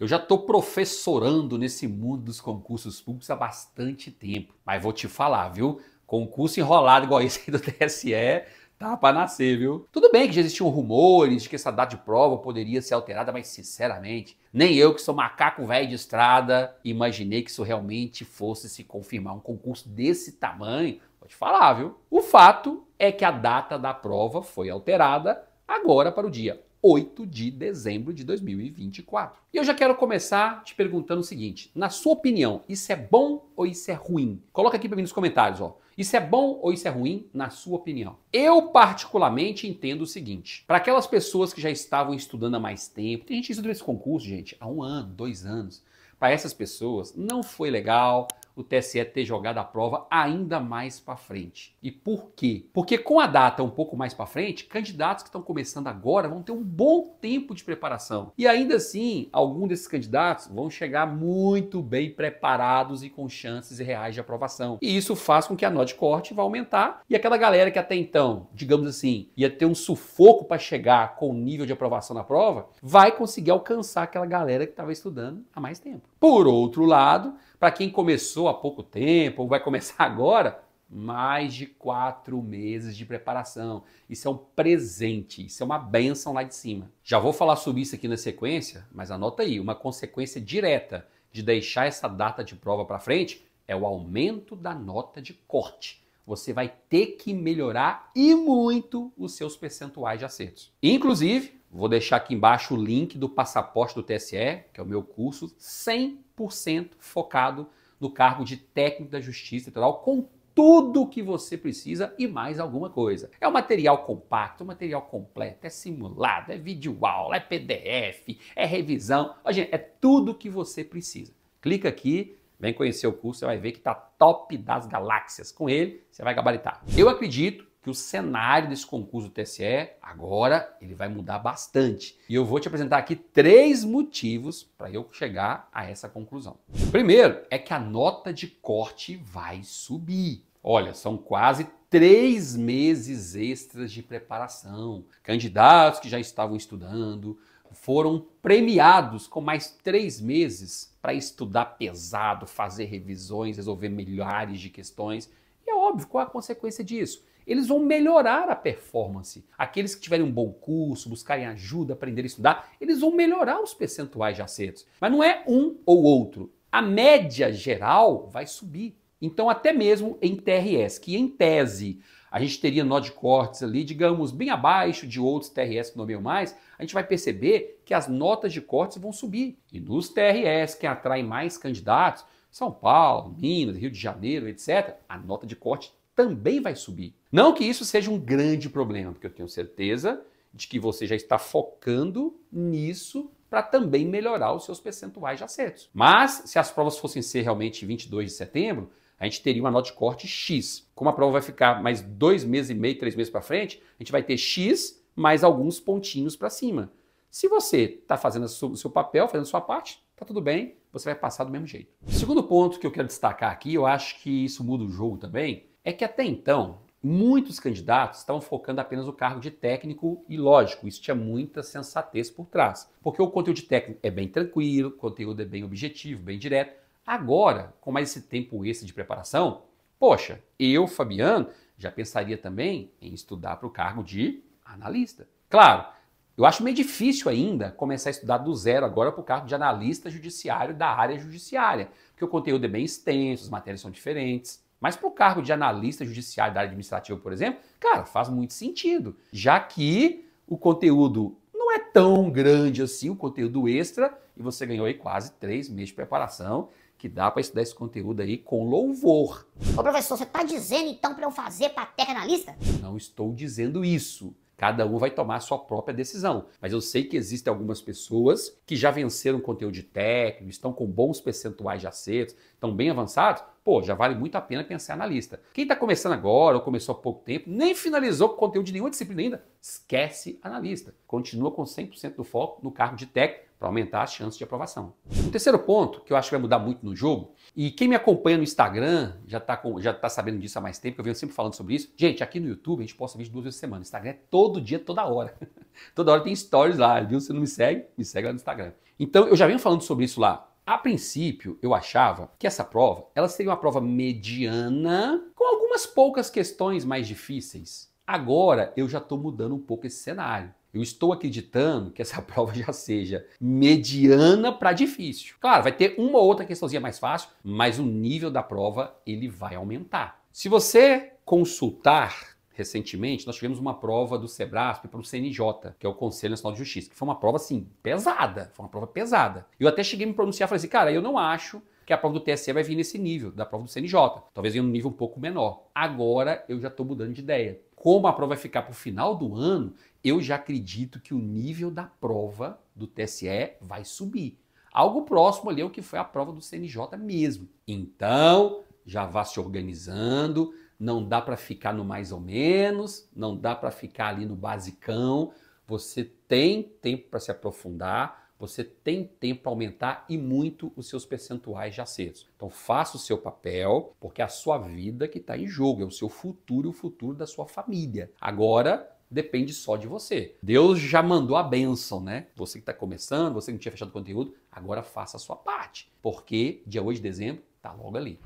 Eu já estou professorando nesse mundo dos concursos públicos há bastante tempo. Mas vou te falar, viu? Concurso enrolado igual esse aí do TSE tá para nascer, viu? Tudo bem que já existiam rumores de que essa data de prova poderia ser alterada, mas sinceramente, nem eu que sou macaco velho de estrada imaginei que isso realmente fosse se confirmar. Um concurso desse tamanho, vou te falar, viu? O fato é que a data da prova foi alterada agora para o dia 8 de dezembro de 2024. E eu já quero começar te perguntando o seguinte: na sua opinião, isso é bom ou isso é ruim? Coloca aqui para mim nos comentários, ó. Isso é bom ou isso é ruim, na sua opinião? Eu, particularmente, entendo o seguinte: para aquelas pessoas que já estavam estudando há mais tempo, tem gente que esse concurso, gente, há um ano, dois anos. Para essas pessoas, não foi legal, o TSE ter jogado a prova ainda mais para frente. E por quê? Porque com a data um pouco mais para frente, candidatos que estão começando agora vão ter um bom tempo de preparação. E ainda assim, alguns desses candidatos vão chegar muito bem preparados e com chances reais de aprovação. E isso faz com que a nó de corte vá aumentar e aquela galera que até então, digamos assim, ia ter um sufoco para chegar com o nível de aprovação na prova, vai conseguir alcançar aquela galera que estava estudando há mais tempo. Por outro lado, para quem começou há pouco tempo ou vai começar agora, mais de quatro meses de preparação. Isso é um presente, isso é uma benção lá de cima. Já vou falar sobre isso aqui na sequência, mas anota aí: uma consequência direta de deixar essa data de prova para frente é o aumento da nota de corte. Você vai ter que melhorar e muito os seus percentuais de acertos. Inclusive, vou deixar aqui embaixo o link do passaporte do TSE, que é o meu curso 100 100% focado no cargo de técnico da Justiça Eleitoral, com tudo que você precisa e mais alguma coisa. É um material compacto, é um material completo, é simulado, é vídeo aula, é PDF, é revisão. Gente, é tudo que você precisa. Clica aqui, vem conhecer o curso, você vai ver que está top das galáxias. Com ele, você vai gabaritar. Eu acredito que o cenário desse concurso do TSE agora ele vai mudar bastante. E eu vou te apresentar aqui três motivos para eu chegar a essa conclusão. Primeiro é que a nota de corte vai subir. Olha, são quase três meses extras de preparação. Candidatos que já estavam estudando foram premiados com mais três meses para estudar pesado, fazer revisões, resolver milhares de questões. E é óbvio qual é a consequência disso eles vão melhorar a performance. Aqueles que tiverem um bom curso, buscarem ajuda, aprenderem a estudar, eles vão melhorar os percentuais de acertos. Mas não é um ou outro. A média geral vai subir. Então, até mesmo em TRS, que em tese a gente teria nó de cortes ali, digamos, bem abaixo de outros TRS que nomeiam mais, a gente vai perceber que as notas de cortes vão subir. E nos TRS que atraem mais candidatos, São Paulo, Minas, Rio de Janeiro, etc., a nota de corte também vai subir. Não que isso seja um grande problema, porque eu tenho certeza de que você já está focando nisso para também melhorar os seus percentuais de acertos. Mas se as provas fossem ser realmente 22 de setembro, a gente teria uma nota de corte X. Como a prova vai ficar mais dois meses e meio, três meses para frente, a gente vai ter X mais alguns pontinhos para cima. Se você está fazendo o seu papel, fazendo a sua parte, está tudo bem, você vai passar do mesmo jeito. O segundo ponto que eu quero destacar aqui, eu acho que isso muda o jogo também, é que até então muitos candidatos estavam focando apenas no cargo de técnico e lógico, isso tinha muita sensatez por trás, porque o conteúdo de técnico é bem tranquilo, o conteúdo é bem objetivo, bem direto. Agora, com mais esse tempo esse de preparação, poxa, eu, Fabiano, já pensaria também em estudar para o cargo de analista. Claro, eu acho meio difícil ainda começar a estudar do zero agora para o cargo de analista judiciário da área judiciária, porque o conteúdo é bem extenso, as matérias são diferentes. Mas para o cargo de analista judiciário da área administrativa, por exemplo, cara, faz muito sentido, já que o conteúdo não é tão grande assim, o conteúdo extra, e você ganhou aí quase três meses de preparação, que dá para estudar esse conteúdo aí com louvor. Ô professor, você está dizendo então para eu fazer para analista? Não estou dizendo isso. Cada um vai tomar a sua própria decisão. Mas eu sei que existem algumas pessoas que já venceram conteúdo técnico, estão com bons percentuais de acertos, estão bem avançados. Pô, já vale muito a pena pensar na lista. Quem está começando agora ou começou há pouco tempo, nem finalizou com conteúdo de nenhuma disciplina ainda, esquece a analista. Continua com 100% do foco no cargo de técnico para aumentar as chances de aprovação. O terceiro ponto, que eu acho que vai mudar muito no jogo, e quem me acompanha no Instagram já está já tá sabendo disso há mais tempo, que eu venho sempre falando sobre isso. Gente, aqui no YouTube a gente posta vídeo duas vezes por semana. Instagram é todo dia, toda hora. toda hora tem stories lá, viu? Se não me segue, me segue lá no Instagram. Então eu já venho falando sobre isso lá. A princípio, eu achava que essa prova, ela seria uma prova mediana, com algumas poucas questões mais difíceis. Agora eu já estou mudando um pouco esse cenário. Eu estou acreditando que essa prova já seja mediana para difícil. Claro, vai ter uma ou outra questãozinha mais fácil, mas o nível da prova ele vai aumentar. Se você consultar recentemente, nós tivemos uma prova do Sebrasp para o CNJ, que é o Conselho Nacional de Justiça, que foi uma prova assim pesada, foi uma prova pesada. Eu até cheguei a me pronunciar, falei assim, cara, eu não acho que a prova do TSE vai vir nesse nível da prova do CNJ, talvez em um nível um pouco menor. Agora eu já estou mudando de ideia como a prova vai ficar para o final do ano, eu já acredito que o nível da prova do TSE vai subir. Algo próximo ali ao que foi a prova do CNJ mesmo. Então, já vá se organizando, não dá para ficar no mais ou menos, não dá para ficar ali no basicão. Você tem tempo para se aprofundar, você tem tempo para aumentar e muito os seus percentuais de acertos. Então faça o seu papel, porque é a sua vida que está em jogo, é o seu futuro e o futuro da sua família. Agora depende só de você. Deus já mandou a bênção, né? Você que está começando, você que não tinha fechado conteúdo, agora faça a sua parte, porque dia 8 de dezembro está logo ali.